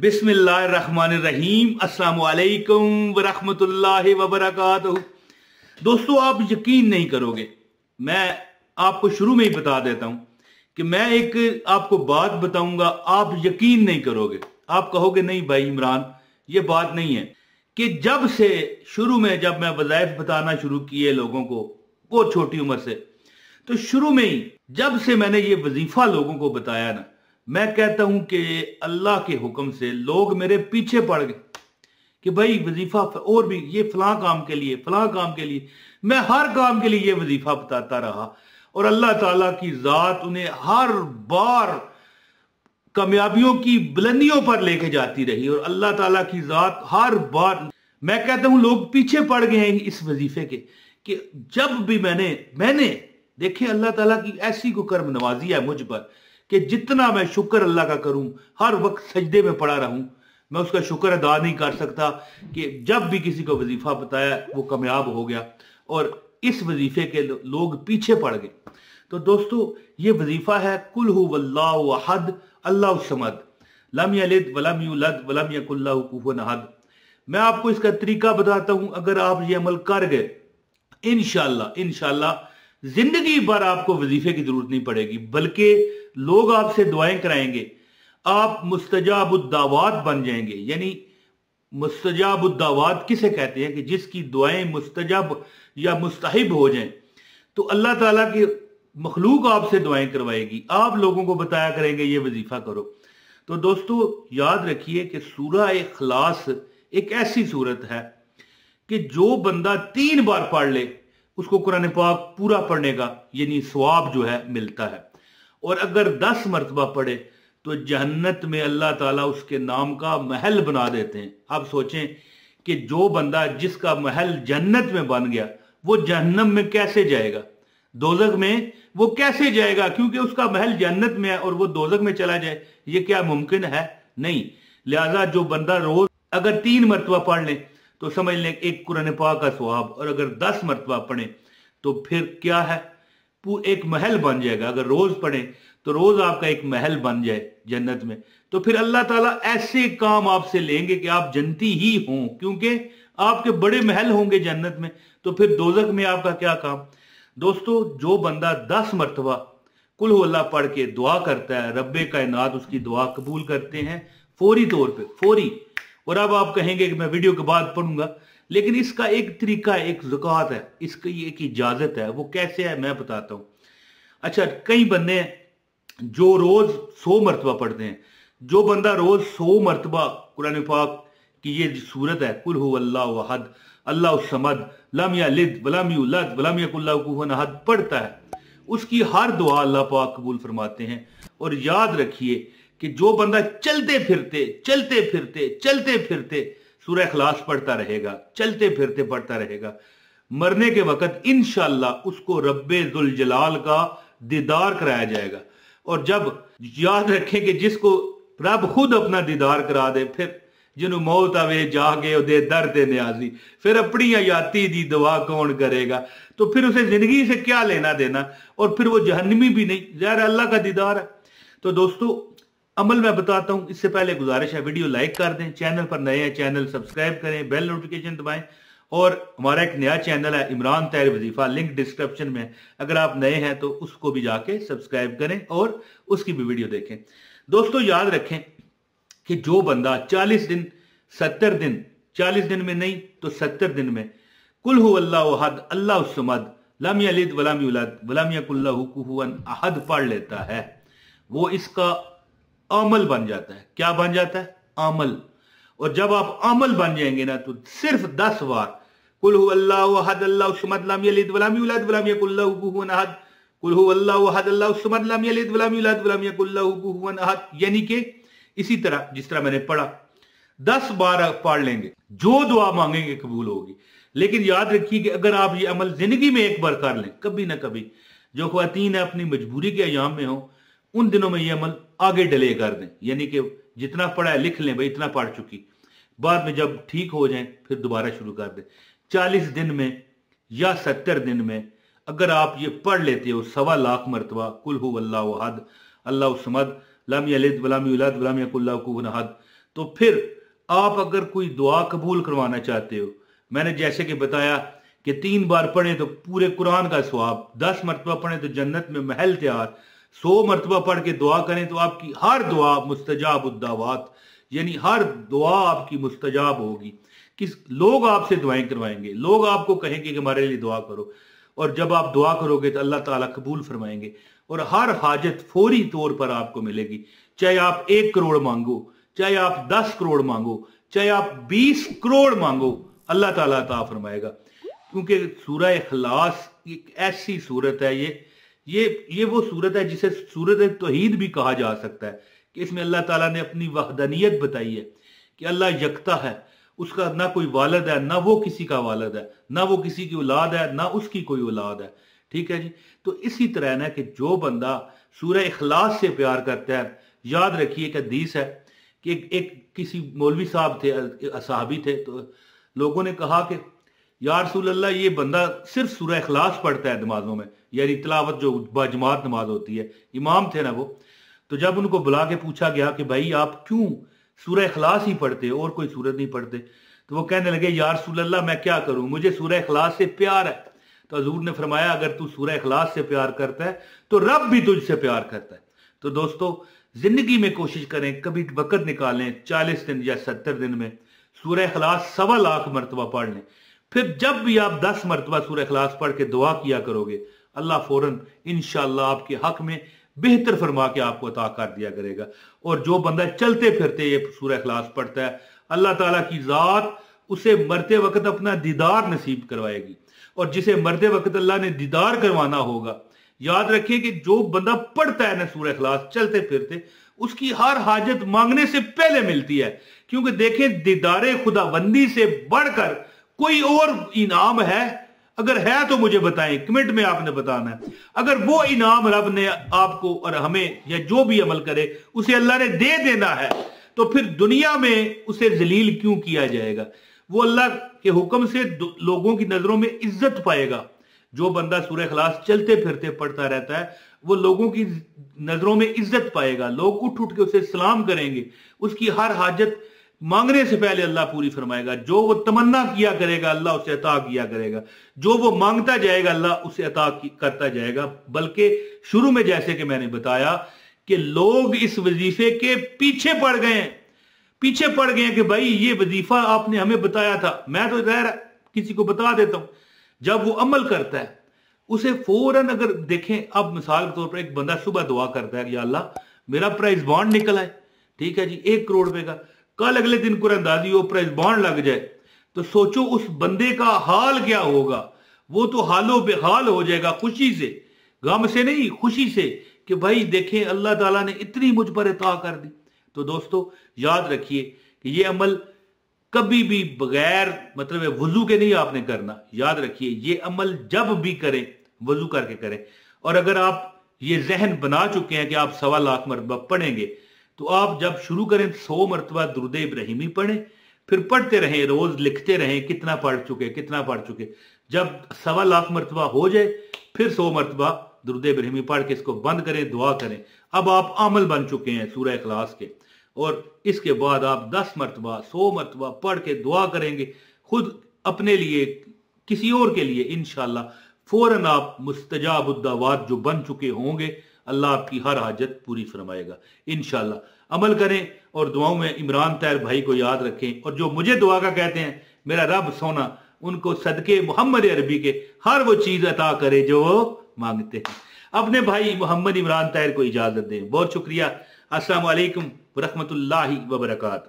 बिस्मिल्लाहिर्रहमानिर्रहीम अस्सलाम वालेकुम वरहमतुल्लाहि दोस्तों आप यकीन नहीं करोगे मैं आपको शुरू में ही बता देता हूं कि मैं एक आपको बात बताऊंगा आप यकीन नहीं करोगे आप कहोगे नहीं भाई इमरान ये बात नहीं है कि जब से शुरू में जब मैं वजायफ बताना शुरू किए लोगों को वो छोटी उम्र से तो शुरू में ही जब से मैंने ये वजीफा लोगों को बताया ना मैं कहता हूं कि अल्लाह के हुक्म से लोग मेरे पीछे पड़ गए कि भाई वजीफा और भी ये फला काम के लिए फला काम के लिए मैं हर काम के लिए ये वजीफा बताता रहा और अल्लाह ताला की ज़ात उन्हें हर बार कामयाबियों की बुलंदियों पर लेके जाती रही और अल्लाह ताला की ज़ात हर बार मैं कहता हूं लोग पीछे पड़ गए हैं इस वजीफे के कि जब भी मैंने मैंने देखे अल्लाह ताला की ऐसी को कर्म नवाजी है मुझ पर कि जितना मैं शुक्र अल्लाह का करूं हर वक्त सजदे में पड़ा रहूं मैं उसका शुक्र अदा नहीं कर सकता कि जब भी किसी को वजीफा बताया वो कामयाब हो गया और इस वजीफे के लोग पीछे पड़ गए तो दोस्तों ये वजीफा है कुल वल्लाहद अल्लाह समद लम यलिद वलम यूलद वलम यकुल्लाहु मैं आपको इसका तरीका बताता हूं अगर आप ये अमल कर गए इनशाला इनशाला जिंदगी भर आपको वजीफे की जरूरत नहीं पड़ेगी बल्कि लोग आपसे दुआएं कराएंगे आप मुस्तजाबुद्दावाद बन जाएंगे यानी मुस्तजाबुद्दावाद किसे कहते हैं कि जिसकी दुआएं मुस्तजब या मुस्तहिब हो जाएं तो अल्लाह ताला की मखलूक आपसे दुआएं करवाएगी आप लोगों को बताया करेंगे ये वजीफा करो तो दोस्तों याद रखिए कि सूरह इखलास एक ऐसी सूरत है कि जो बंदा तीन बार पढ़ ले उसको कुरान पाक पूरा पढ़ने का यानी स्वाब जो है मिलता है और अगर दस मरतबा पढ़े तो जहन्नत में अल्लाह ताला उसके नाम का महल बना देते हैं आप सोचें कि जो बंदा जिसका महल जन्नत में बन गया वो जहन्नम में कैसे जाएगा दोजक में वो कैसे जाएगा क्योंकि उसका महल जन्नत में है और वो दोजक में चला जाए ये क्या मुमकिन है नहीं लिहाजा जो बंदा रोज अगर तीन मरतबा पढ़ लें तो समझ लें एक कुरान पाक का सुहाब और अगर दस मरतबा पढ़े तो फिर क्या है एक महल बन जाएगा अगर रोज पढ़े तो रोज आपका एक महल बन जाए जन्नत में तो फिर अल्लाह ताला ऐसे काम आपसे लेंगे कि आप जनती ही हों क्योंकि आपके बड़े महल होंगे जन्नत में तो फिर दोजक में आपका क्या काम दोस्तों जो बंदा दस मरतबा कुल अल्लाह पढ़ के दुआ करता है का कायनात उसकी दुआ कबूल करते हैं फौरी तौर पर फौरी और अब आप कहेंगे कि मैं वीडियो के बाद पढ़ूंगा लेकिन इसका एक तरीका एक जुकात है इसकी एक इजाज़त है वो कैसे है मैं बताता हूँ अच्छा कई बंदे जो रोज़ सौ मरतबा पढ़ते हैं जो बंदा रोज़ सौ मरतबा कुरान पाक की ये सूरत है कुल हो अल्लाह समद लम यलिद वलम यूलद वलम यकुल्लाहद पढ़ता है उसकी हर दुआ अल्लाह पाक कबूल फरमाते हैं और याद रखिए कि जो बंदा चलते फिरते चलते फिरते चलते फिरते सूर्य खलास पढ़ता रहेगा चलते फिरते पढ़ता रहेगा मरने के वक्त इनशाला उसको रब्बे जुल जलाल का दीदार कराया जाएगा और जब याद रखें कि जिसको रब खुद अपना दीदार करा दे फिर जिन्हों मौत आवे जागे उदे दर दे न्याजी फिर अपनी आयाती दी दवा कौन करेगा तो फिर उसे जिंदगी से क्या लेना देना और फिर वो जहनमी भी नहीं जहर अल्लाह का दीदार है तो दोस्तों अमल मैं बताता हूं इससे पहले गुजारिश है वीडियो लाइक कर दें चैनल पर नए हैं चैनल सब्सक्राइब करें बेल नोटिफिकेशन दबाएं और हमारा एक नया चैनल है इमरान तैर वजीफा लिंक डिस्क्रिप्शन में अगर आप नए हैं तो उसको भी जाके सब्सक्राइब करें और उसकी भी वीडियो देखें दोस्तों याद रखें कि जो बंदा 40 दिन 70 दिन 40 दिन में नहीं तो 70 दिन में कुल who Allah Ahad Allah उसमद lump यलिद पढ़ लेता है वो इसका अमल बन जाता है क्या बन जाता है अमल और जब आप अमल बन जाएंगे ना तो सिर्फ दस बार यानी के इसी तरह जिस तरह मैंने पढ़ा दस बार पढ़ लेंगे जो दुआ मांगेंगे कबूल होगी लेकिन याद रखिए कि अगर आप ये अमल जिंदगी में एक बार कर लें कभी ना कभी जो है अपनी मजबूरी के अयाम में हो उन दिनों में ये अमल आगे डिले कर दें यानी कि जितना पढ़ा है लिख लें भाई इतना पढ़ चुकी बाद में जब ठीक हो जाए फिर दोबारा शुरू कर दें चालीस दिन में या सत्तर दिन में अगर आप ये पढ़ लेते हो सवा लाख मरतबा कुल हो अल्लाह वहद अल्लाह समद लामी वलामी उलाद वलामी तो फिर आप अगर कोई दुआ कबूल करवाना चाहते हो मैंने जैसे कि बताया कि तीन बार पढ़े तो पूरे कुरान का स्वाब दस मरतबा पढ़े तो जन्नत में महल तैयार सौ मरतबा पढ़ के दुआ करें तो आपकी हर दुआ मुस्तजाब उद्दावात यानी हर दुआ आपकी मुस्तजाब होगी किस लोग आपसे दुआएं करवाएंगे लोग आपको कहेंगे कि हमारे लिए दुआ करो और जब आप दुआ करोगे तो अल्लाह ताला कबूल फरमाएंगे और हर हाजत फौरी तौर पर आपको मिलेगी चाहे आप एक करोड़ मांगो चाहे आप दस करोड़ मांगो चाहे आप बीस करोड़ मांगो अल्लाह ताला ता फरमाएगा क्योंकि सूरह खलास एक ऐसी सूरत है ये ये ये वो सूरत है जिसे सूरत तोहीद भी कहा जा सकता है कि इसमें अल्लाह ताला ने अपनी वहदनीत बताई है कि अल्लाह यकता है उसका ना कोई वालद है ना वो किसी का वालद है ना वो किसी की औलाद है ना उसकी कोई औलाद है ठीक है जी तो इसी तरह ना कि जो बंदा सूर्य इखलास से प्यार करता है याद रखिए एक हदीस है कि एक, एक किसी मौलवी साहब थे असाबी थे तो लोगों ने कहा कि यारसूल्ला ये बंदा सिर्फ सुरह अखलास पढ़ता है नमाजों में यानी तलावत जो बाजमात नमाज होती है इमाम थे ना वो तो जब उनको बुला के पूछा गया कि भाई आप क्यों सूर्य अखलास ही पढ़ते और कोई सूरत नहीं पढ़ते तो वो कहने लगे यारसूल्ला मैं क्या करूं मुझे सूर्य अखलास से प्यार है तो हजूर ने फरमाया अगर तू सूर्य अखलास से प्यार करता है तो रब भी तुझसे प्यार करता है तो दोस्तों जिंदगी में कोशिश करें कभी वक़्त निकालें चालीस दिन या सत्तर दिन में सूर्य अखलास सवा लाख मरतबा पढ़ लें फिर जब भी आप दस मरतबा सूर्य खलास पढ़ के दुआ किया करोगे अल्लाह फ़ौरन इन आपके हक में बेहतर फरमा के आपको अता कर दिया करेगा और जो बंदा चलते फिरते ये सूर्य खलास पढ़ता है अल्लाह तला की ज़ात उसे मरते वक्त अपना दीदार नसीब करवाएगी और जिसे मरते वक्त अल्लाह ने दीदार करवाना होगा याद रखिए कि जो बंदा पढ़ता है ना सूर्य अखलास चलते फिरते उसकी हर हाजत मांगने से पहले मिलती है क्योंकि देखें दीदारे खुदाबंदी से बढ़कर कोई और इनाम है अगर है तो मुझे बताएं कमेंट में आपने बताना है अगर वो इनाम रब ने आपको और हमें या जो भी अमल करे उसे अल्लाह ने दे देना है तो फिर दुनिया में उसे जलील क्यों किया जाएगा वो अल्लाह के हुक्म से लोगों की नजरों में इज्जत पाएगा जो बंदा सूर्य खलास चलते फिरते पढ़ता रहता है वो लोगों की नजरों में इज्जत पाएगा लोग उठ उठ के उसे सलाम करेंगे उसकी हर हाजत मांगने से पहले अल्लाह पूरी फरमाएगा जो वो तमन्ना किया करेगा अल्लाह उसे अता किया करेगा जो वो मांगता जाएगा अल्लाह उसे अता करता जाएगा बल्कि शुरू में जैसे कि मैंने बताया कि लोग इस वजीफे के पीछे पड़ गए पीछे पड़ गए कि भाई ये वजीफा आपने हमें बताया था मैं तो जहर किसी को बता देता हूं जब वो अमल करता है उसे फौरन अगर देखें अब मिसाल के तौर पर एक बंदा सुबह दुआ करता है कि अल्लाह मेरा प्राइस बॉन्ड निकल आए ठीक है जी एक करोड़ रुपए का कल अगले दिन को हो प्रेस बॉन्ड लग जाए तो सोचो उस बंदे का हाल क्या होगा वो तो हालो बेहाल हो जाएगा खुशी से गम से नहीं खुशी से कि भाई देखें अल्लाह ताला ने इतनी मुझ पर इता कर दी तो दोस्तों याद रखिए कि ये अमल कभी भी बगैर मतलब वजू के नहीं आपने करना याद रखिए ये अमल जब भी करें वजू करके करें और अगर आप ये जहन बना चुके हैं कि आप सवा लाख मरतबा पढ़ेंगे तो आप जब शुरू करें सौ मरतबा दुरुद इब्राहिमी पढ़ें फिर पढ़ते रहें रोज लिखते रहें कितना पढ़ चुके कितना पढ़ चुके जब सवा लाख मरतबा हो जाए फिर सौ मरतबा दुरुद इब्राहिमी पढ़ के इसको बंद करें दुआ करें अब आप अमल बन चुके हैं सूर्य इखलास के और इसके बाद आप दस मरतबा सौ मरतबा पढ़ के दुआ करेंगे खुद अपने लिए किसी और के लिए इनशाला फौरन आप मुस्तजाब जो बन चुके होंगे अल्लाह आपकी हर हाजत पूरी फरमाएगा इन अमल करें और दुआओं में इमरान तैर भाई को याद रखें और जो मुझे दुआ का कहते हैं मेरा रब सोना उनको सदके मोहम्मद अरबी के हर वो चीज़ अता करे जो वो मांगते हैं अपने भाई मोहम्मद इमरान तैर को इजाज़त दें बहुत शुक्रिया वरहमत लाही वबरकू